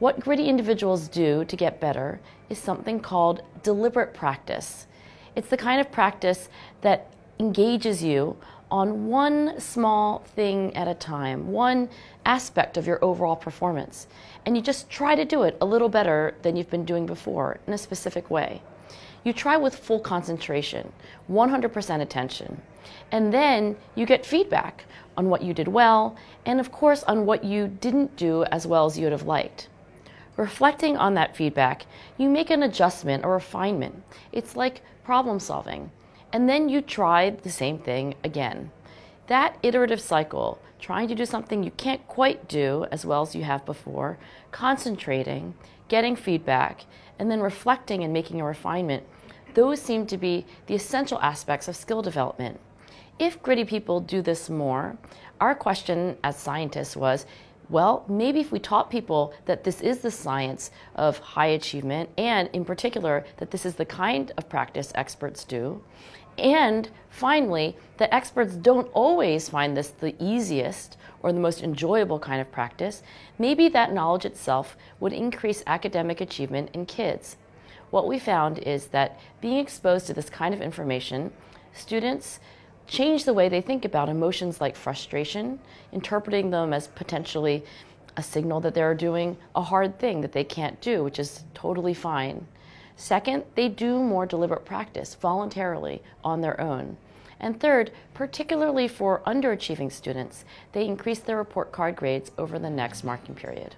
What gritty individuals do to get better is something called deliberate practice. It's the kind of practice that engages you on one small thing at a time, one aspect of your overall performance. And you just try to do it a little better than you've been doing before in a specific way. You try with full concentration, 100% attention, and then you get feedback on what you did well and, of course, on what you didn't do as well as you would have liked. Reflecting on that feedback, you make an adjustment or refinement. It's like problem solving. And then you try the same thing again. That iterative cycle, trying to do something you can't quite do as well as you have before, concentrating, getting feedback, and then reflecting and making a refinement, those seem to be the essential aspects of skill development. If gritty people do this more, our question as scientists was well, maybe if we taught people that this is the science of high achievement, and in particular, that this is the kind of practice experts do, and finally, that experts don't always find this the easiest or the most enjoyable kind of practice, maybe that knowledge itself would increase academic achievement in kids. What we found is that being exposed to this kind of information, students change the way they think about emotions like frustration, interpreting them as potentially a signal that they're doing a hard thing that they can't do, which is totally fine. Second, they do more deliberate practice voluntarily on their own. And third, particularly for underachieving students, they increase their report card grades over the next marking period.